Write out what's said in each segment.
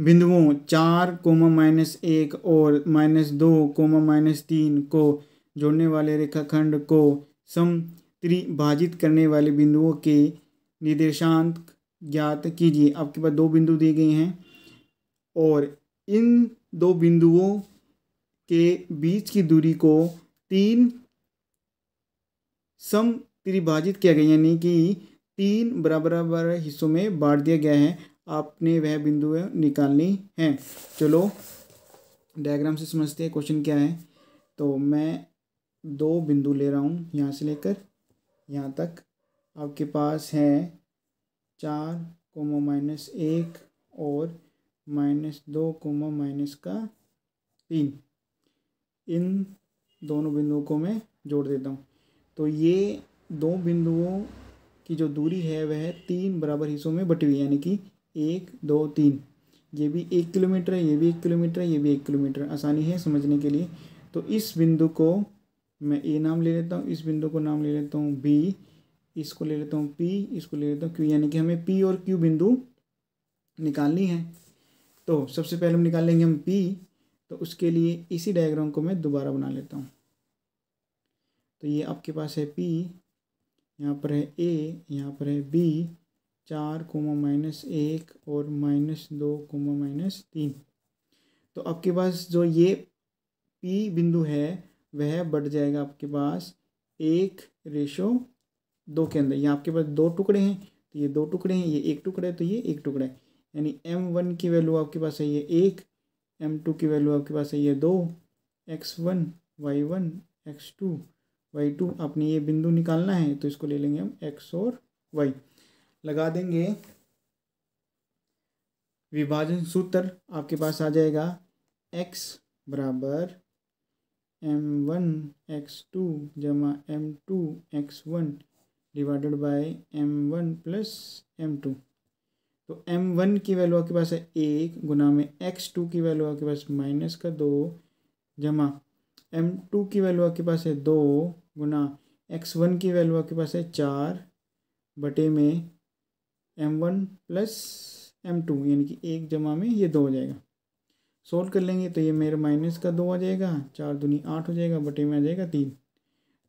बिंदुओं चार comma minus एक और माइनस दो कोमा माइनस तीन को जोड़ने वाले रेखाखंड को सम त्रिभाजित करने वाले बिंदुओं के निर्देशांक ज्ञात कीजिए आपके पास दो बिंदु दिए गए हैं और इन दो बिंदुओं के बीच की दूरी को तीन सम त्रिभाजित किया गया यानी कि तीन बराबर बराबर हिस्सों में बांट दिया गया है आपने वह बिंदु निकालनी है चलो डायग्राम से समझते हैं क्वेश्चन क्या है तो मैं दो बिंदु ले रहा हूँ यहाँ से लेकर यहाँ तक आपके पास है चार कोमा माइनस एक और माइनस दो कोमा माइनस का तीन इन दोनों बिंदुओं को मैं जोड़ देता हूँ तो ये दो बिंदुओं की जो दूरी है वह तीन बराबर हिस्सों में बटी हुई यानी कि एक दो तीन ये भी एक किलोमीटर है ये भी एक किलोमीटर है ये भी एक किलोमीटर आसानी है समझने के लिए तो इस बिंदु को मैं ए नाम ले लेता हूँ इस बिंदु को नाम ले लेता हूँ बी इसको ले लेता हूँ पी इसको ले लेता हूँ क्यू यानी कि हमें पी और क्यू बिंदु निकालनी है तो सबसे पहले हम निकाल लेंगे हम पी तो उसके लिए इसी डायग्राम को मैं दोबारा बना लेता हूँ तो ये आपके पास है पी यहाँ पर है ए यहाँ पर है बी चार कोमा माइनस एक और माइनस दो कोमा माइनस तीन तो आपके पास जो ये पी बिंदु है वह बढ़ जाएगा आपके पास एक रेशो दो के अंदर यहाँ आपके पास दो टुकड़े हैं तो ये दो टुकड़े हैं ये एक टुकड़ा है तो ये एक टुकड़ा है यानी एम वन की वैल्यू आपके पास है ये एक एम टू की वैल्यू आपके पास है ये दो X one Y one X two Y two आपने ये बिंदु निकालना है तो इसको ले लेंगे हम एक्स और वाई लगा देंगे विभाजन सूत्र आपके पास आ जाएगा एक्स बराबर एम वन एक्स टू जमा M two X one divided by M one plus M two तो एम वन की वैल्यू आपके पास है एक गुना में एक्स टू की वैल्यू आपके पास माइनस का दो जमा एम टू की वैल्यू आपके पास है दो गुना एक्स वन की वैल्यू आपके पास है चार बटे में M one plus M two यानी कि एक जमा में ये दो हो जाएगा सोल्व कर लेंगे तो ये मेरे माइनस का दो आ जाएगा चार दूनी आठ हो जाएगा बटे में आ जाएगा तीन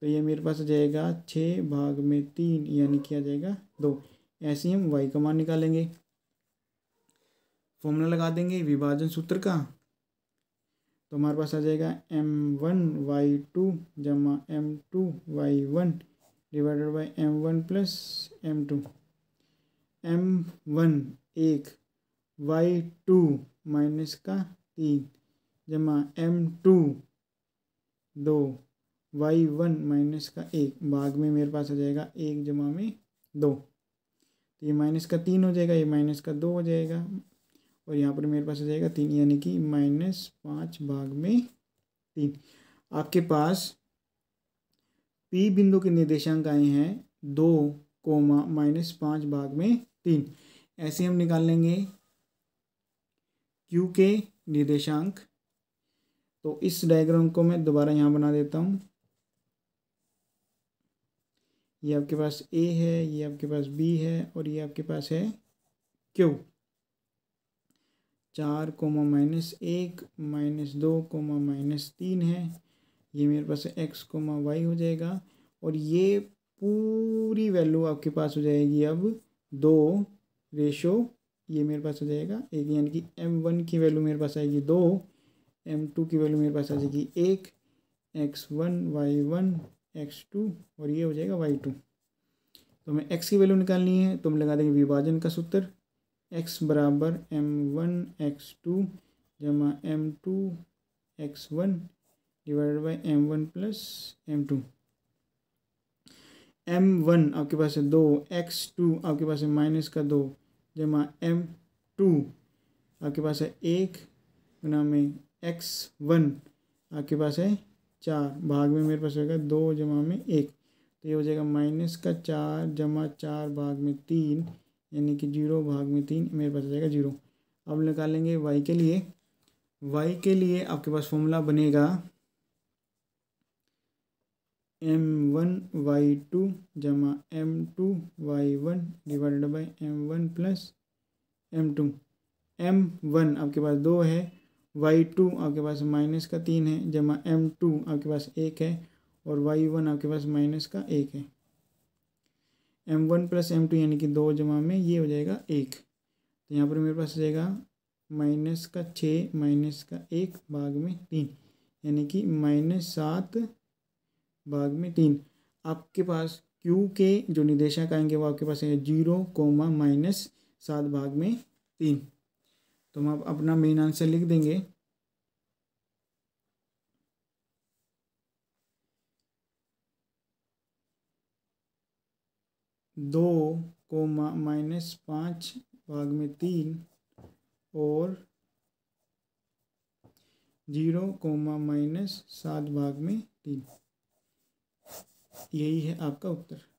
तो ये मेरे पास आ जाएगा छः भाग में तीन यानी कि आ जाएगा दो ऐसे ही हम वाई का मान निकालेंगे फॉर्मूला लगा देंगे विभाजन सूत्र का तो हमारे पास आ जाएगा एम वन वाई टू जमा M two Y one divided by M one plus M two M one एक वाई टू माइनस का तीन जमा एम टू दो वाई वन माइनस का एक भाग में मेरे पास आ जाएगा एक जमा में दो तो ये माइनस का तीन हो जाएगा ये माइनस का दो हो जाएगा और यहाँ पर मेरे पास आ जाएगा तीन यानी कि माइनस पाँच भाग में तीन आपके पास पी बिंदु के निर्देशांक आए हैं दो कोमा माइनस पाँच भाग में तीन ऐसे हम निकाल लेंगे क्यू के निर्देशांक तो इस डायग्राम को मैं दोबारा यहाँ बना देता हूँ ये आपके पास ए है ये आपके पास बी है और ये आपके पास है क्यू चार कोमा माइनस एक माइनस दो कोमा माइनस तीन है ये मेरे पास एक्स कोमा वाई हो जाएगा और ये पूरी वैल्यू आपके पास हो जाएगी अब दो रेशो ये मेरे पास आ जाएगा एक यानी कि एम वन की वैल्यू मेरे पास आएगी दो एम टू की वैल्यू मेरे पास आ जाएगी एक X one Y one X two और ये हो जाएगा वाई टू तो हमें एक्स की वैल्यू निकालनी है तो हम लगा देंगे विभाजन का सूत्र एक्स बराबर एम वन एक्स टू जमा M two X one divided by M one plus M two M one आपके पास है दो एक्स टू आपके पास है माइनस का दो जमा एम टू आपके पास है एक गुना में एक्स वन आपके पास है चार भाग में मेरे पास होगा दो जमा में एक तो ये हो जाएगा माइनस का चार जमा चार भाग में तीन यानी कि जीरो भाग में तीन मेरे पास हो जाएगा जीरो अब निकालेंगे वाई के लिए वाई के लिए आपके पास फॉर्मूला बनेगा एम वन वाई टू जमा M two Y one divided by M one plus M two M one आपके पास दो है वाई टू आपके पास माइनस का तीन है जमा एम टू आपके पास एक है और वाई वन आपके पास माइनस का एक है M one plus M two यानी कि दो जमा में ये हो जाएगा एक तो यहाँ पर मेरे पास हो जाएगा माइनस का छः माइनस का एक भाग में तीन यानी कि माइनस सात भाग में तीन आपके पास क्यू के जो निदेशक आएंगे वो आपके पास आएंगे जीरो कोमा माइनस सात भाग में तीन तो हम आप अपना मेन आंसर लिख देंगे दो कोमा माइनस पाँच भाग में तीन और जीरो कोमा माइनस सात भाग में तीन यही है आपका उत्तर